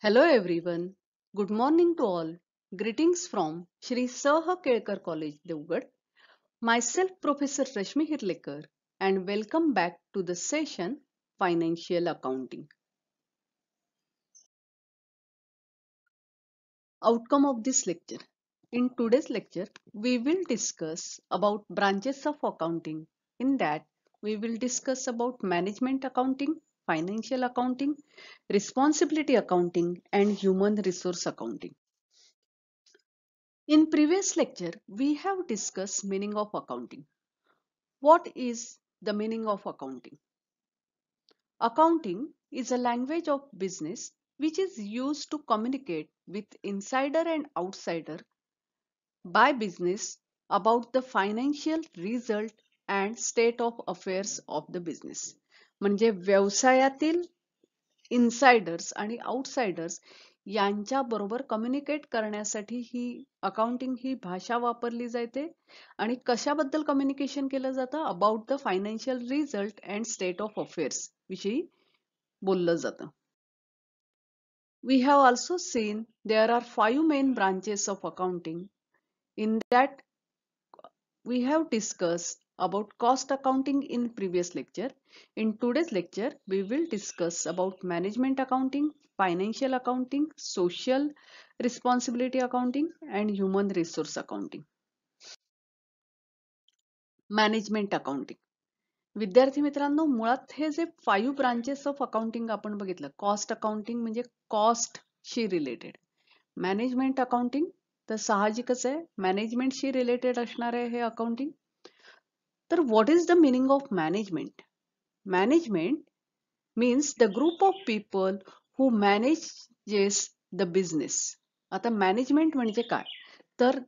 Hello everyone. Good morning to all. Greetings from Shri Saha Kelkar College, Devgad. Myself Professor Rashmi Hirlekar and welcome back to the session Financial Accounting. Outcome of this lecture. In today's lecture, we will discuss about branches of accounting. In that, we will discuss about management accounting, financial accounting, responsibility accounting, and human resource accounting. In previous lecture, we have discussed meaning of accounting. What is the meaning of accounting? Accounting is a language of business which is used to communicate with insider and outsider by business about the financial result and state of affairs of the business. म्हणजे व्यवसायातील इन्सायडर्स आणि outsiders यांच्याबरोबर communicate करण्यासाठी ही accounting ही भाषा वापरली जाते आणि कशाबद्दल कम्युनिकेशन केलं जातं about the financial result and state of affairs विषयी बोललं जातं we have also seen there are five main branches of accounting in that we have discussed about cost accounting in previous lecture. In today's lecture, we will discuss about management accounting, financial accounting, social responsibility accounting and human resource accounting. Management accounting. विद्यार्थी मित्रांनो मुळात हे branches five branches of accounting आपण बघितलं cost accounting म्हणजे कॉस्टशी related management accounting तर साहजिकच आहे मॅनेजमेंटशी रिलेटेड असणार आहे हे अकाउंटिंग तर what is the meaning of management management means the group of people who manage the business आता मॅनेजमेंट म्हणजे काय तर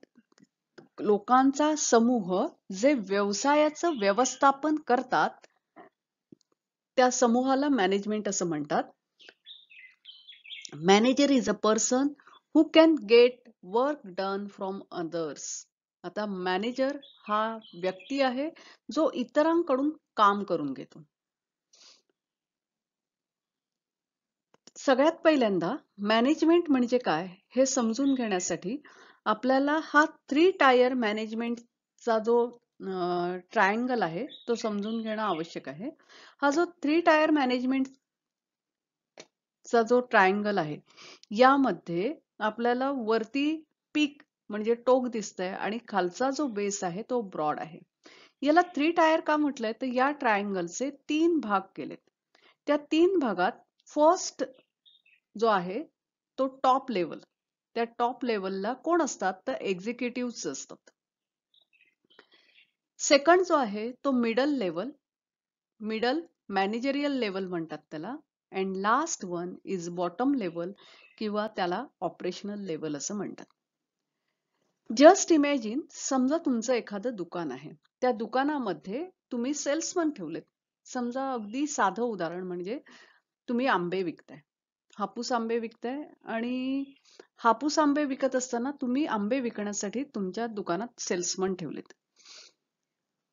लोकांचा समूह जे व्यवसायाचं व्यवस्थापन करतात त्या समूहाला मॅनेजमेंट असं म्हणतात manager is a person who can get work done from others आता मॅनेजर हा व्यक्ती आहे जो इतरांकडून काम करून घेतो सगळ्यात पहिल्यांदा मॅनेजमेंट म्हणजे काय हे समजून घेण्यासाठी आपल्याला हा थ्री टायर मॅनेजमेंटचा जो ट्रायंगल आहे तो समजून घेणं आवश्यक आहे हा जो थ्री टायर मॅनेजमेंटचा जो ट्रायंगल आहे यामध्ये आपल्याला वरती पीक म्हणजे टोक दिसतंय आणि खालचा जो बेस आहे तो ब्रॉड आहे याला थ्री टायर का म्हटलंय तर या ट्रायंगलचे तीन भाग केलेत त्या तीन भागात फर्स्ट जो आहे तो टॉप लेवल त्या टॉप लेवलला कोण असतात तर एक्झिक्युटिव्ह असतात सेकंड जो आहे तो middle level middle managerial level म्हणतात त्याला and last one is bottom level किंवा त्याला ऑपरेशनल लेवल असं म्हणतात जस्ट इमेजिन समजा तुमचं एखादं दुकान आहे त्या दुकानामध्ये तुम्ही सेल्समन ठेवलेत समजा अगदी साधं उदाहरण म्हणजे तुम्ही आंबे विकताय हापूस आंबे विकताय आणि हापूस आंबे विकत असताना तुम्ही आंबे विकण्यासाठी तुमच्या दुकानात सेल्समन ठेवलेत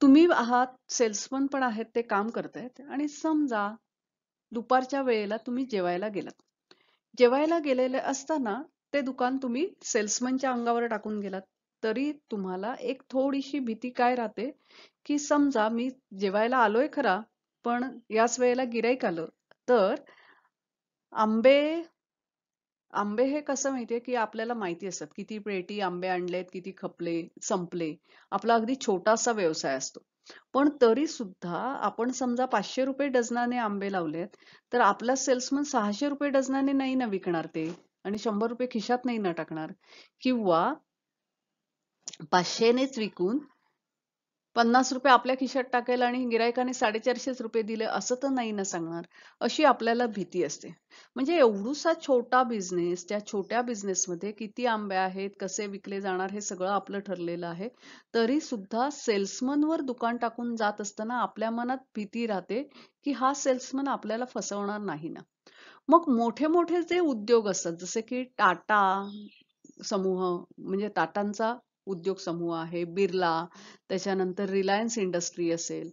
तुम्ही आहात सेल्समन पण आहेत ते काम करतायत आणि समजा दुपारच्या वेळेला तुम्ही जेवायला गेलात जेवायला गेलेले असताना ते दुकान तुम्ही सेल्समनच्या अंगावर टाकून गेलात तरी तुम्हाला एक थोडीशी भीती काय राहते की समजा मी जेवायला आलोय खरा पण याच वेळेला गिराईक आलं तर आंबे आंबे हे कसं माहितीये की आपल्याला माहिती असतात किती पेटी आंबे आणलेत किती खपले संपले आपला अगदी छोटासा व्यवसाय असतो पण तरी सुद्धा आपण समजा पाचशे रुपये डझनाने आंबे लावलेत तर आपला सेल्समन सहाशे रुपये डझनाने नाही ना विकणार ते आणि शंभर रुपये खिशात नाही ना टाकणार किंवा पाचशेनेच विकून पन्नास रुपये आपल्या खिशात टाकेल आणि गिरायकाने साडेचारशेच रुपये दिले असं तर नाही ना सांगणार अशी आपल्याला भीती असते म्हणजे एवढूसा छोटा बिझनेस त्या छोट्या मध्ये किती आंबे आहेत कसे विकले जाणार हे सगळं आपलं ठरलेलं आहे तरी सुद्धा सेल्समनवर दुकान टाकून जात असताना आपल्या मनात भीती राहते की हा सेल्समन आपल्याला फसवणार नाही ना मग मोठे मोठे जे उद्योग असतात जसे की टाटा समूह म्हणजे टाटांचा उद्योग समूह आहे बिर्ला त्याच्यानंतर रिलायन्स इंडस्ट्री असेल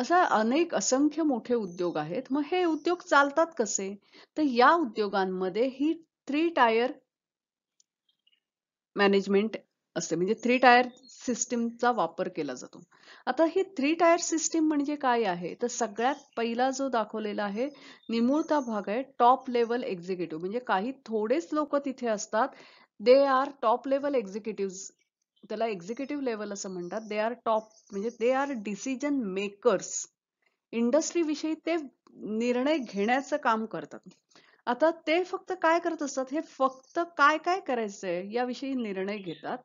असा अनेक असंख्य मोठे उद्योग आहेत मग हे उद्योग चालतात कसे तर या उद्योगांमध्ये ही थ्री टायर मॅनेजमेंट असते म्हणजे थ्री टायर सिस्टीमचा वापर केला जातो आता ही थ्री टायर सिस्टीम म्हणजे काय आहे तर सगळ्यात पहिला जो दाखवलेला आहे निमुळता भाग आहे टॉप लेवल एक्झिक्युटिव्ह म्हणजे काही थोडेच लोक तिथे असतात they are top level executive त्याला एक्झिक्युटिव्ह लेवल असं म्हणतात दे आर टॉप म्हणजे दे आर डिसिजन मेकर्स इंडस्ट्रीविषयी ते निर्णय घेण्याचं काम करतात आता ते फक्त काय करत असतात हे फक्त काय काय करायचंय याविषयी निर्णय घेतात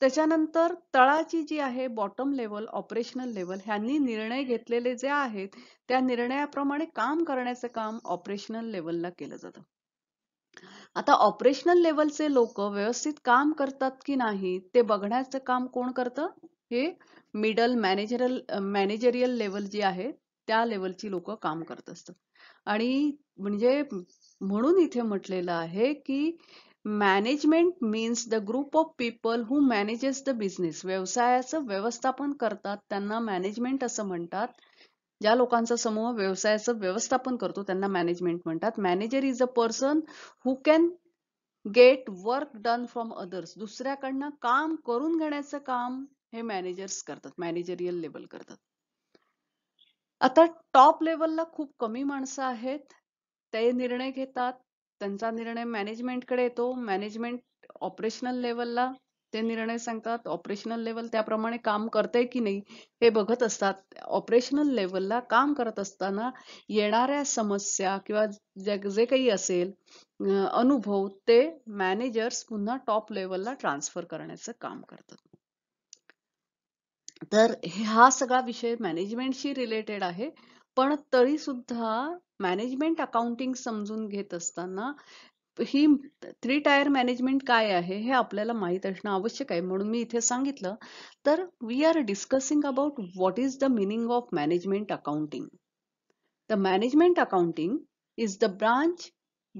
त्याच्यानंतर तळाची जी आहे बॉटम लेवल ऑपरेशनल लेवल ह्यांनी निर्णय घेतलेले जे आहेत त्या निर्णयाप्रमाणे काम करण्याचं काम ऑपरेशनल लेवलला केलं जातं आता ऑपरेशनल लेवलचे लोक व्यवस्थित काम करतात की नाही ते बघण्याचं काम कोण करतं हे मिडल मॅनेजरल मॅनेजरियल लेवल जी आहे त्या लेवलची लोक काम करत असतात आणि म्हणजे म्हणून इथे म्हटलेलं आहे की management means the group of people who manages the business व्यवसायाचं व्यवस्थापन करतात त्यांना मॅनेजमेंट असं म्हणतात ज्या लोकांचा समूह व्यवसायाचं व्यवस्थापन करतो त्यांना मॅनेजमेंट म्हणतात manager is a person who can get work done from others दुसऱ्याकडनं काम करून घेण्याचं काम हे मॅनेजर्स करतात मॅनेजरियल लेवल करतात आता टॉप लेवलला खूप कमी माणसं आहेत ते निर्णय घेतात त्यांचा निर्णय मॅनेजमेंटकडे येतो मॅनेजमेंट ऑपरेशनल लेवलला ते निर्णय सांगतात ऑपरेशनल लेवल त्याप्रमाणे काम करते की नाही हे बघत असतात ऑपरेशनल लेवलला काम करत असताना येणाऱ्या समस्या किंवा जे काही असेल अनुभव ते मॅनेजर्स पुन्हा टॉप लेवलला ट्रान्सफर करण्याचं काम करतात तर हा सगळा विषय मॅनेजमेंटशी रिलेटेड आहे पण तरी सुद्धा मॅनेजमेंट अकाउंटिंग समजून घेत असताना ही थ्री टायर मॅनेजमेंट काय आहे हे आपल्याला माहित असणं आवश्यक आहे म्हणून मी इथे सांगितलं तर we are discussing about what is the meaning of management accounting the management accounting is the branch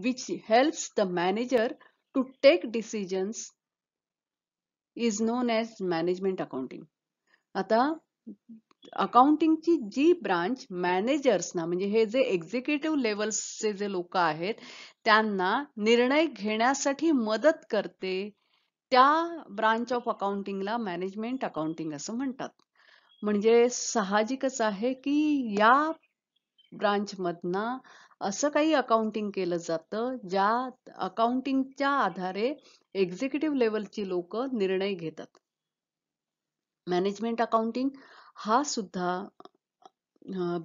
which helps the manager to take decisions is known as management accounting आता अकाउंटिंगची जी ब्रांच मॅनेजर्सना म्हणजे हे जे एक्झिक्युटिव्ह लेवल्सचे जे लोक आहेत त्यांना निर्णय घेण्यासाठी मदत करते त्या ब्रांच ऑफ अकाउंटिंगला मॅनेजमेंट अकाउंटिंग असं म्हणतात म्हणजे साहजिकच आहे की या ब्रांचमधनं असं काही अकाउंटिंग केलं जातं ज्या अकाउंटिंगच्या आधारे एक्झिक्युटिव्ह लेवलची लोक निर्णय घेतात मॅनेजमेंट अकाउंटिंग हा सुद्धा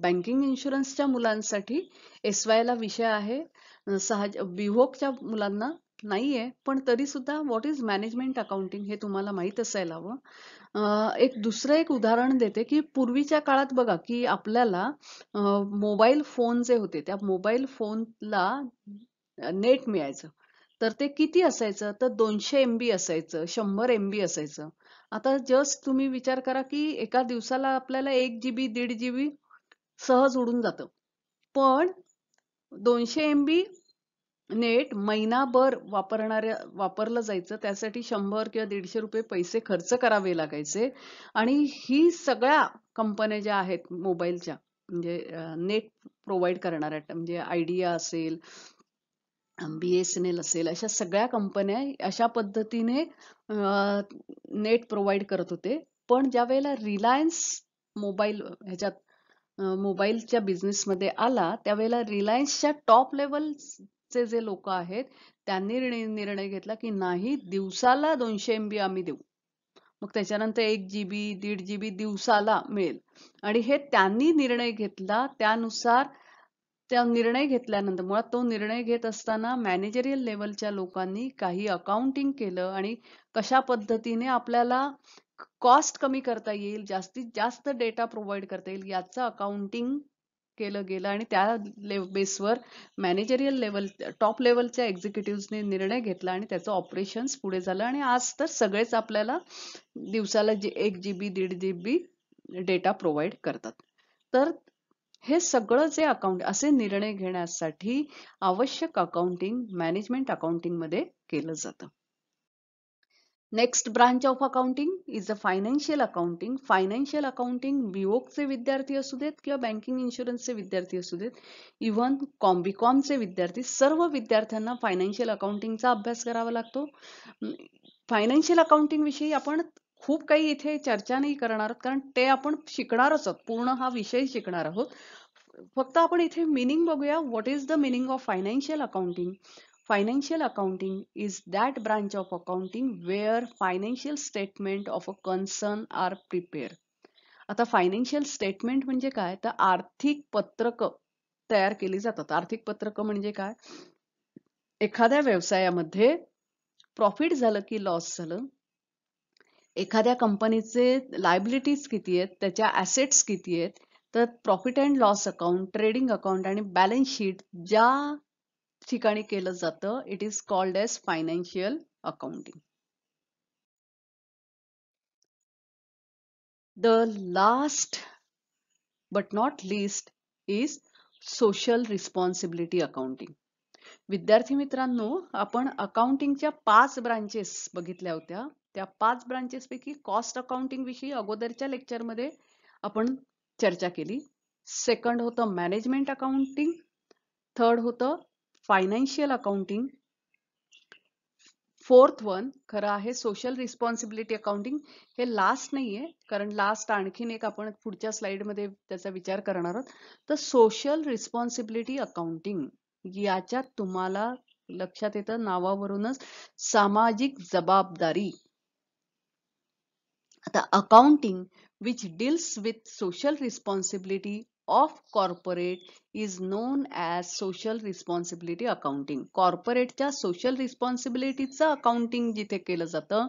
बँकिंग इन्शुरन्सच्या मुलांसाठी एस ला विषय आहे सहज विवोकच्या मुलांना नाही आहे पण सुद्धा व्हॉट इज मॅनेजमेंट अकाउंटिंग हे तुम्हाला माहित असायला हवं एक दुसरं एक उदाहरण देते की पूर्वीच्या काळात बघा की आपल्याला मोबाईल फोन जे होते त्या मोबाईल फोनला नेट मिळायचं तर ते किती असायचं तर दोनशे एम बी असायचं शंभर एम बी असायचं आता जस्ट तुम्ही विचार करा की एका दिवसाला आपल्याला एक जी बी दीड जी बी सहज उडून जात पण दोनशे एमबी नेट महिनाभर वापरणाऱ्या वापरलं जायचं त्यासाठी शंभर किंवा दीडशे रुपये पैसे खर्च करावे लागायचे आणि ही सगळ्या कंपन्या ज्या आहेत मोबाईलच्या म्हणजे नेट प्रोव्हाइड करणाऱ्या म्हणजे आयडिया असेल बी असेल अशा सगळ्या कंपन्या अशा पद्धतीने नेट प्रोव्हाइड करत होते पण ज्या वेळेला रिलायन्स मोबाईल ह्याच्यात मोबाईलच्या बिझनेसमध्ये आला त्यावेळेला रिलायन्सच्या टॉप लेवलचे जे लोक आहेत त्यांनी निर्णय घेतला की नाही दिवसाला दोनशे एमबी आम्ही देऊ मग त्याच्यानंतर एक जीबी दीड जी बी दिवसाला मिळेल आणि हे त्यांनी निर्णय घेतला त्यानुसार त्या निर्णय घेतल्यानंतर मुळात तो निर्णय घेत असताना मॅनेजरियल लेवलच्या लोकांनी काही अकाउंटिंग केलं आणि कशा पद्धतीने आपल्याला कॉस्ट कमी करता येईल जास्तीत जास्त डेटा प्रोव्हाइड करता येईल याचं अकाउंटिंग केलं गेलं आणि त्या बेसवर मॅनेजरियल लेवल टॉप लेवलच्या एक्झिक्युटिव्हने निर्णय घेतला आणि त्याचं ऑपरेशन्स पुढे झालं आणि आज तर सगळेच आपल्याला दिवसाला एक जी बी दीड जी बी डेटा प्रोव्हाइड करतात तर हे सगळं जे अकाउंट असे निर्णय घेण्यासाठी आवश्यक अकाउंटिंग मॅनेजमेंट अकाउंटिंग मध्ये केलं जातं next branch of accounting is a financial accounting financial accounting बीओकचे विद्यार्थी असू देत किंवा बँकिंग इन्शुरन्सचे विद्यार्थी असू देत इव्हन कॉम चे विद्यार्थी सर्व विद्यार्थ्यांना फायनान्शियल अकाउंटिंगचा अभ्यास करावा लागतो फायनान्शियल अकाउंटिंग विषयी आपण खूप काही इथे चर्चा नाही करणार कारण ते आपण शिकणारच आहोत पूर्ण हा विषय शिकणार आहोत फक्त आपण इथे मिनिंग बघूया what is the meaning of financial accounting financial accounting is that branch of accounting where financial statement of a concern are prepare आता फायनान्शियल स्टेटमेंट म्हणजे काय तर आर्थिक पत्रक तयार केली जातात आर्थिक पत्रक म्हणजे काय एखाद्या व्यवसायामध्ये प्रॉफिट झालं की लॉस झालं एखाद्या कंपनीचे लायबिलिटीज किती आहेत त्याच्या ॲसेट्स किती आहेत तर profit and loss account trading account आणि बॅलन्स शीट ज्या ठिकाणी केलं जातं it is called as financial accounting the last but not least is social responsibility accounting विद्यार्थी मित्रांनो आपण अकाउंटिंगच्या पाच ब्रांचेस बघितल्या होत्या त्या पाच ब्रांचेसपैकी कॉस्ट अकाउंटिंग विषयी अगोदरच्या लेक्चरमध्ये आपण चर्चा केली सेकंड होतं मॅनेजमेंट अकाउंटिंग थर्ड होतं फायनान्शियल अकाउंटिंग फोर्थ वन खरं आहे सोशल रिस्पॉन्सिबिलिटी अकाउंटिंग हे लास्ट नाही आहे कारण लास्ट आणखीन एक आपण पुढच्या स्लाइडमध्ये त्याचा विचार करणार आहोत तर सोशल रिस्पॉन्सिबिलिटी अकाउंटिंग याच्यात तुम्हाला लक्षात येतं नावावरूनच सामाजिक जबाबदारी आता accounting which deals with social responsibility of corporate is known as social responsibility accounting कॉर्पोरेटच्या सोशल रिस्पॉन्सिबिलिटीचं अकाउंटिंग जिथे केलं जातं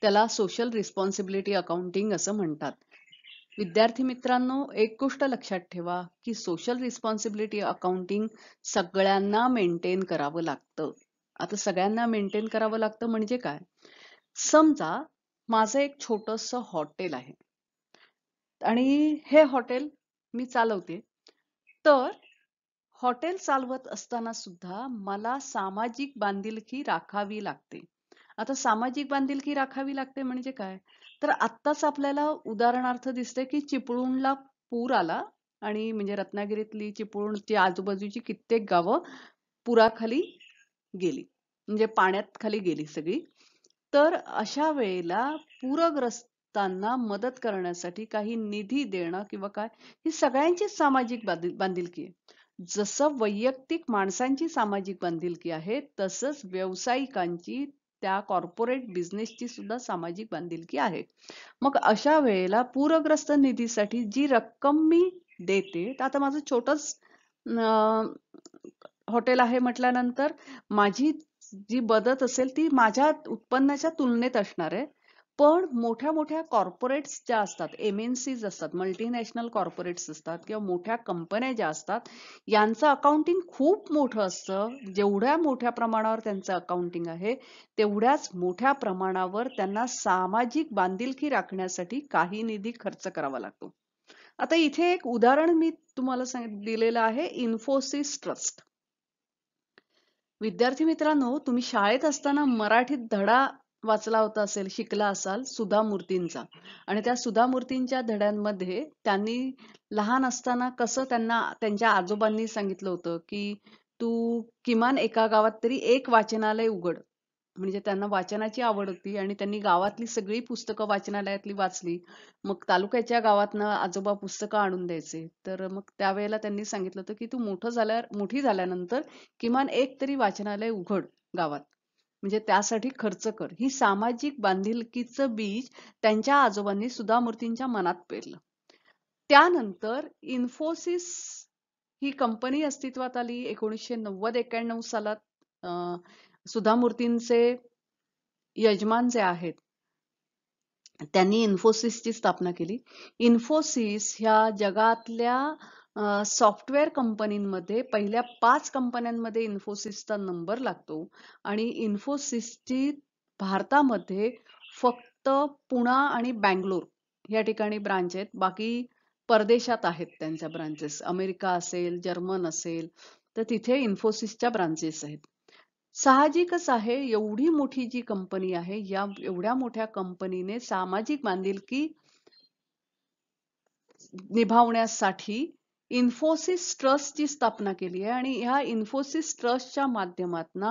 त्याला सोशल रिस्पॉन्सिबिलिटी अकाउंटिंग असं म्हणतात विद्यार्थी मित्रांनो एक गोष्ट लक्षात ठेवा की सोशल रिस्पॉन्सिबिलिटी अकाउंटिंग सगळ्यांना मेंटेन करावं लागतं आता सगळ्यांना मेंटेन करावं लागतं म्हणजे काय समजा माझं एक छोटस हॉटेल आहे आणि हे हॉटेल मी चालवते तर हॉटेल चालवत असताना सुद्धा मला सामाजिक बांधिलकी राखावी लागते आता सामाजिक बांधिलकी राखावी लागते म्हणजे काय तर आत्ताच आपल्याला उदाहरणार्थ दिसते की चिपळूणला पूर आला आणि म्हणजे रत्नागिरीतली चिपळूणची आजूबाजूची कित्येक गावं पुराखाली गेली म्हणजे पाण्यात खाली गेली सगळी तर अशा वेळेला पूरग्रस्तांना मदत करण्यासाठी काही निधी देणं किंवा काय ही सगळ्यांचीच सामाजिक बांधिलकी आहे जसं वैयक्तिक माणसांची सामाजिक बांधिलकी आहे तसंच व्यावसायिकांची त्या कॉर्पोरेट बिझनेसची सुद्धा सामाजिक बांधिलकी आहे मग अशा वेळेला पूरग्रस्त निधीसाठी जी रक्कम मी देते आता माझं छोटस हॉटेल आहे म्हटल्यानंतर माझी जी बदत असेल ती माझ्या उत्पन्नाच्या तुलनेत असणार आहे पण मोठ्या मोठ्या कॉर्पोरेट्स ज्या असतात एम एन सीज असतात मल्टीनॅशनल कॉर्पोरेट्स असतात किंवा मोठ्या कंपन्या ज्या असतात यांचं अकाउंटिंग खूप मोठं असतं जेवढ्या मोठ्या प्रमाणावर त्यांचं अकाउंटिंग आहे तेवढ्याच मोठ्या प्रमाणावर त्यांना सामाजिक बांधिलकी राखण्यासाठी काही निधी खर्च करावा लागतो आता इथे एक उदाहरण मी तुम्हाला दिलेलं आहे इन्फोसिस ट्रस्ट विद्यार्थी मित्रांनो तुम्ही शाळेत असताना मराठीत धडा वाचला होता असेल शिकला असाल सुधा मूर्तींचा आणि त्या सुधा मूर्तींच्या धड्यांमध्ये त्यांनी लहान असताना कसं त्यांना त्यांच्या आजोबांनी सांगितलं होतं की तू किमान एका गावात तरी एक वाचनालय उघड म्हणजे त्यांना वाचनाची आवड होती आणि त्यांनी गावातली सगळी पुस्तकं वाचनालयातली वाचली मग तालुक्याच्या गावातनं आजोबा पुस्तकं आणून द्यायचे तर मग त्यावेळेला त्यांनी सांगितलं होतं की तू मोठं झाल्यावर मोठी झाल्यानंतर किमान एक तरी वाचनालय उघड गावात म्हणजे त्यासाठी खर्च कर ही सामाजिक बांधिलकीचं बीज त्यांच्या आजोबांनी सुधा मूर्तींच्या मनात पेरलं त्यानंतर इन्फोसिस ही कंपनी अस्तित्वात आली एकोणीसशे नव्वद एक्याण्णव सालात सुधा मूर्तींचे यजमान जे आहेत त्यांनी इन्फोसिसची स्थापना केली इन्फोसिस ह्या जगातल्या सॉफ्टवेअर कंपनीमध्ये पहिल्या पाच कंपन्यांमध्ये इन्फोसिसचा नंबर लागतो आणि इन्फोसिसची भारतामध्ये फक्त पुणा आणि बँगलोर या ठिकाणी ब्रांच आहेत बाकी परदेशात आहेत त्यांच्या ब्रांचेस अमेरिका असेल जर्मन असेल तर तिथे इन्फोसिसच्या ब्रांचेस आहेत साहजिकच आहे एवढी मोठी जी कंपनी आहे या एवढ्या मोठ्या कंपनीने सामाजिक बांधिलकी निभावण्यासाठी इन्फोसिस ट्रस्टची स्थापना केली आहे आणि ह्या इन्फोसिस ट्रस्टच्या माध्यमातून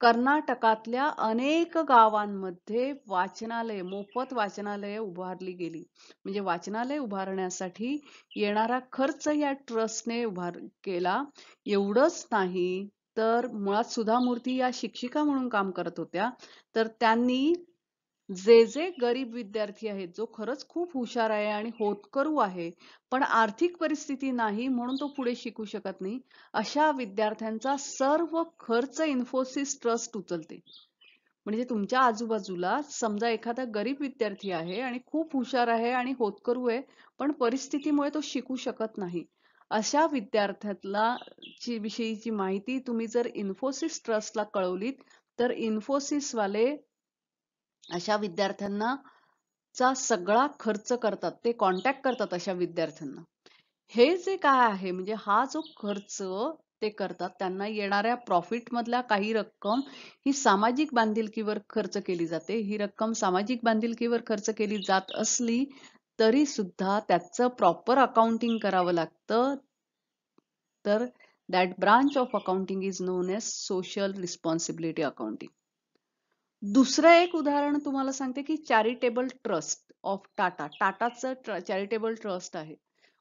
कर्नाटकातल्या अनेक गावांमध्ये वाचनालय मोफत वाचनालये उभारली गेली म्हणजे वाचनालय उभारण्यासाठी येणारा खर्च या ट्रस्टने उभार केला एवढंच नाही तर मुळात सुधा मूर्ती या शिक्षिका म्हणून काम करत होत्या तर त्यांनी जे जे गरीब विद्यार्थी आहेत जो खरंच खूप हुशार आहे आणि होतकरू आहे पण आर्थिक परिस्थिती नाही म्हणून तो पुढे शिकू शकत नाही अशा विद्यार्थ्यांचा सर्व खर्च इन्फोसिस ट्रस्ट उचलते म्हणजे तुमच्या आजूबाजूला समजा एखादा गरीब विद्यार्थी आहे आणि खूप हुशार आहे आणि होतकरू आहे पण परिस्थितीमुळे तो शिकू शकत नाही अशा विद्यार्थ्यातला ची विषयीची माहिती तुम्ही जर इन्फोसिस ट्रस्टला कळवलीत तर इन्फोसिसवाले अशा विद्यार्थ्यांना चा सगळा खर्च करतात ते कॉन्टॅक्ट करतात अशा विद्यार्थ्यांना हे जे काय आहे म्हणजे हा जो खर्च ते करतात त्यांना येणाऱ्या प्रॉफिट मधल्या काही रक्कम ही सामाजिक बांधिलकीवर खर्च केली जाते ही रक्कम सामाजिक बांधिलकीवर खर्च केली जात असली तरी सुद्धा त्याचं प्रॉपर अकाउंटिंग करावं लागतं तर that branch of accounting is known as social responsibility accounting दुसरं एक उदाहरण तुम्हाला सांगते की चॅरिटेबल ट्रस्ट ऑफ टाटा टाटाचं चॅरिटेबल ट्रस्ट आहे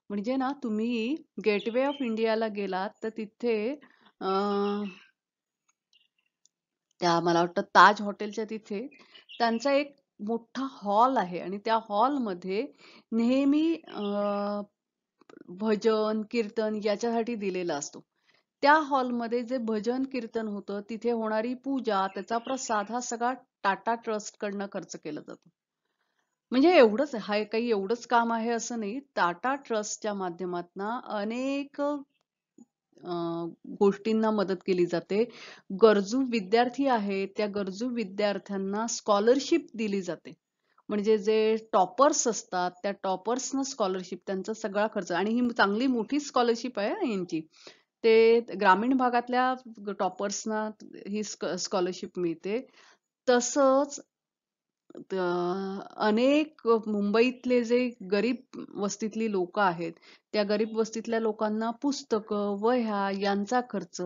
म्हणजे ना तुम्ही गेटवे ऑफ इंडियाला गेलात तर तिथे त्या मला वाटतं ताज हॉटेलच्या तिथे त्यांचा एक मोठा हॉल आहे आणि त्या हॉलमध्ये नेहमी भजन, कीर्तन याच्यासाठी दिलेला असतो. त्या हॉलमध्ये जे भजन, कीर्तन होतं, तिथे होणारी पूजा, त्याचा प्रसाद हा सगळा टाटा ट्रस्टकडनं खर्च केला जातो. म्हणजे एवढंच, हा काही एवढंच काम आहे असं नाही. टाटा ट्रस्टच्या माध्यमातून अनेक गोष्टींना मदत केली जाते गरजू विद्यार्थी आहेत त्या गरजू विद्यार्थ्यांना स्कॉलरशिप दिली जाते म्हणजे जे टॉपर्स असतात त्या टॉपर्सना स्कॉलरशिप त्यांचा सगळा खर्च आणि ही चांगली मोठी स्कॉलरशिप आहे यांची ते ग्रामीण भागातल्या टॉपर्सना ही स्कॉलरशिप मिळते तसंच अनेक मुंबईतले जे गरीब वस्तीतली लोक आहेत त्या गरीब वस्तीतल्या लोकांना पुस्तकं वह्या यांचा खर्च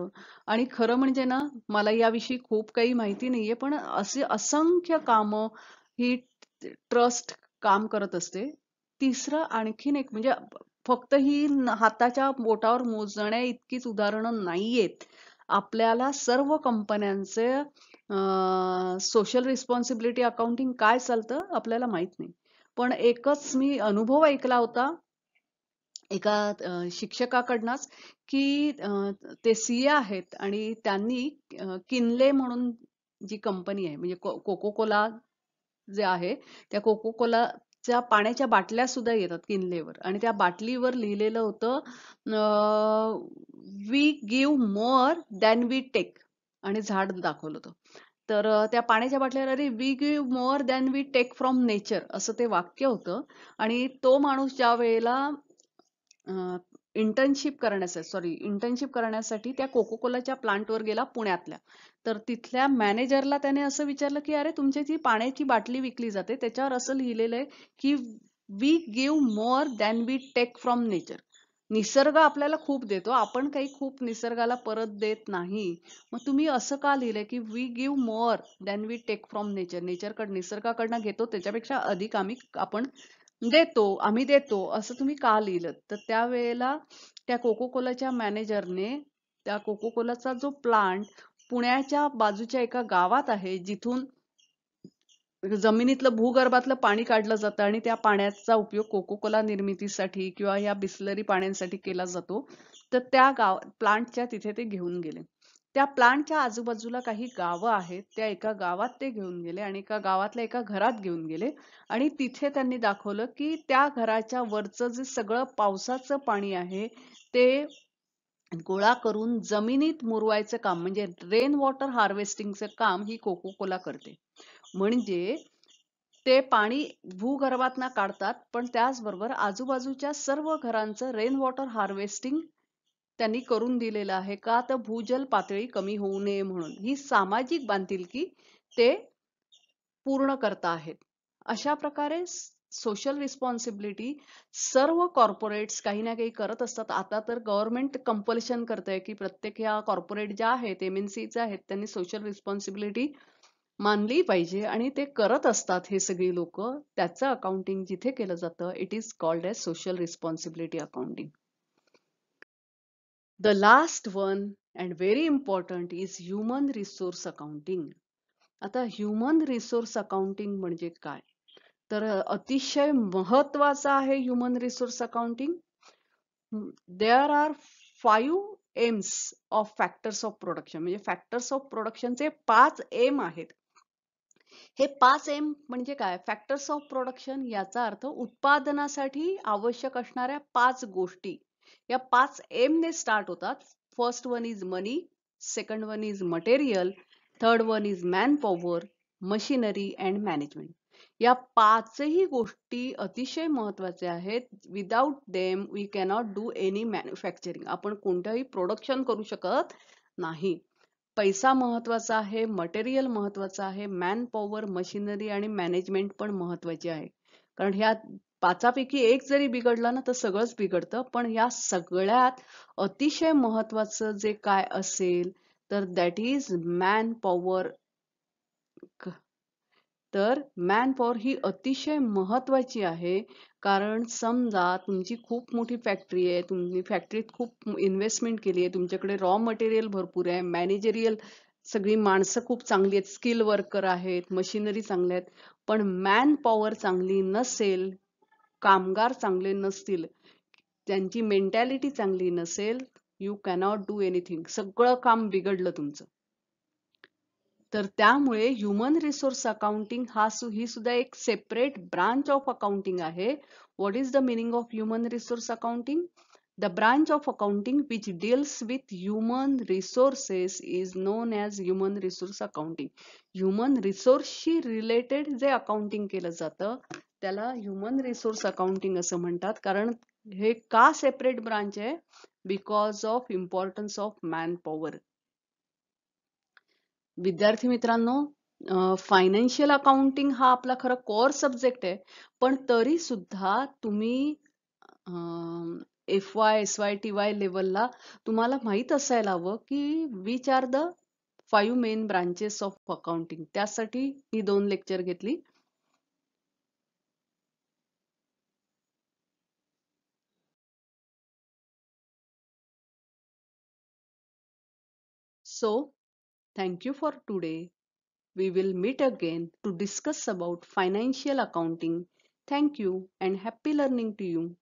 आणि खरं म्हणजे ना मला याविषयी खूप काही माहिती नाहीये पण असे असंख्य कामं ही ट्रस्ट काम करत असते तिसरं आणखीन एक म्हणजे फक्त ही हाताच्या बोटावर मोजण्या इतकीच उदाहरणं नाहीयेत आपल्याला सर्व कंपन्यांचे सोशल रिस्पॉन्सिबिलिटी अकाउंटिंग काय चालतं आपल्याला माहित नाही पण एकच मी अनुभव ऐकला होता एका शिक्षकाकडनंच की ते सीए आहेत आणि त्यांनी किनले म्हणून जी कंपनी आहे म्हणजे कोको कोला जे आहे त्या कोको कोलाच्या पाण्याच्या बाटल्या सुद्धा येतात किनलेवर आणि त्या बाटलीवर लिहिलेलं होतं we give more than we take आणि झाड दाखवलं होतं तर त्या पाण्याच्या बाटल्याला अरे we give more than we take from nature असं ते वाक्य होतं आणि तो माणूस ज्या वेळेला इंटर्नशिप करण्यासाठी सॉरी इंटर्नशिप करण्यासाठी त्या कोलाच्या प्लांटवर गेला पुण्यातल्या तर तिथल्या मॅनेजरला त्याने असं विचारलं की अरे तुमच्या जी पाण्याची बाटली विकली जाते त्याच्यावर असं लिहिलेलं आहे की we give more than we take from nature निसर्ग आपल्याला खूप देतो आपण काही खूप निसर्गाला परत देत नाही मग तुम्ही असं का लिहिलंय की we give more than we take from nature कडून निसर्गाकडनं घेतो त्याच्यापेक्षा अधिक आम्ही आपण देतो आम्ही देतो असं तुम्ही का लिहिलं तर त्यावेळेला त्या कोको कोलाच्या मॅनेजरने त्या कोको कोलाचा जो प्लांट पुण्याच्या बाजूच्या एका गावात आहे जिथून जमिनीतलं भूगर्भातलं पाणी काढलं जातं आणि त्या पाण्याचा उपयोग कोको कोला निर्मितीसाठी किंवा या बिस्लरी पाण्यांसाठी केला जातो तर त्या गाव प्लांटच्या तिथे ते घेऊन गेले त्या प्लांटच्या आजूबाजूला काही गावं आहेत त्या एका गावात ते घेऊन गेले आणि एका गावातल्या एका घरात घेऊन गेले आणि तिथे त्यांनी दाखवलं की त्या घराच्या वरचं जे सगळं पावसाचं पाणी आहे ते गोळा करून जमिनीत मुरवायचं काम म्हणजे रेन वॉटर हार्वेस्टिंगचं काम ही कोको कोला करते म्हणजे ते पाणी ना काढतात पण त्याचबरोबर आजूबाजूच्या सर्व घरांचं रेन वॉटर हार्वेस्टिंग त्यांनी करून दिलेलं आहे का तर भूजल पातळी कमी होऊ नये म्हणून ही सामाजिक बांधिलकी ते पूर्ण करता आहेत अशा प्रकारे सोशल रिस्पॉन्सिबिलिटी सर्व कॉर्पोरेट्स काही ना काही करत असतात आता तर गव्हर्नमेंट कंपल्शन करत आहे की प्रत्येक ह्या कॉर्पोरेट ज्या आहेत एम एन सीज आहेत त्यांनी सोशल रिस्पॉन्सिबिलिटी मानली पाहिजे आणि ते करत असतात हे सगळी लोक त्याचं अकाउंटिंग जिथे केलं जातं it is called as social responsibility accounting the last one and very important is human resource accounting आता ह्युमन रिसोर्स अकाउंटिंग म्हणजे काय तर अतिशय महत्वाचं आहे human resource accounting there are five Ms of factors of production म्हणजे factors of प्रोडक्शनचे पाच एम आहेत हे पाच एम म्हणजे काय फॅक्टर्स ऑफ प्रोडक्शन याचा अर्थ उत्पादनासाठी आवश्यक असणाऱ्या पाच गोष्टी या पाच एम ने स्टार्ट होतात first one is money second one is material third one is man power machinery and management या पाचही गोष्टी अतिशय महत्वाचे आहेत without them we cannot do any manufacturing आपण कोणत्याही प्रोडक्शन करू शकत नाही पैसा महत्वाचा आहे मटेरियल महत्वाचा आहे मॅन पॉवर मशिनरी आणि मॅनेजमेंट पण महत्त्वाची आहे कारण ह्या पाचापैकी एक जरी बिघडला ना तर सगळंच बिघडतं पण या सगळ्यात अतिशय महत्वाचं जे काय असेल तर दॅट इज मॅन पॉवर तर मॅन पॉवर ही अतिशय महत्त्वाची आहे कारण समजा तुमची खूप मोठी फॅक्टरी आहे तुम्ही फॅक्टरीत खूप इन्व्हेस्टमेंट केली आहे तुमच्याकडे रॉ मटेरियल भरपूर आहे मॅनेजरियल सगळी माणसं खूप चांगली आहेत स्किल वर्कर आहेत मशिनरी चांगल्या आहेत पण मॅन पॉवर चांगली नसेल कामगार चांगले नसतील त्यांची मेंटॅलिटी चांगली नसेल यू कॅनॉट डू एनिथिंग सगळं काम बिघडलं तुमचं तर त्यामुळे ह्युमन रिसोर्स अकाउंटिंग हा सु ही सुद्धा एक सेपरेट ब्रांच ऑफ अकाउंटिंग आहे what is the meaning of human resource accounting the branch of accounting which deals with human resources is known as human resource accounting human रिसोर्सशी related जे accounting केलं जातं त्याला ह्युमन रिसोर्स अकाउंटिंग असं म्हणतात कारण हे का सेपरेट ब्रांच आहे because of importance of man power विद्यार्थी मित्रांनो फायनान्शियल अकाउंटिंग हा आपला खरं कोर सब्जेक्ट आहे पण तरी सुद्धा तुम्ही F Y S Y T Y लेवलला तुम्हाला माहीत असायला हवं की which are the five main branches of accounting त्यासाठी ही दोन लेक्चर घेतली so Thank you for today. We will meet again to discuss about financial accounting. Thank you and happy learning to you.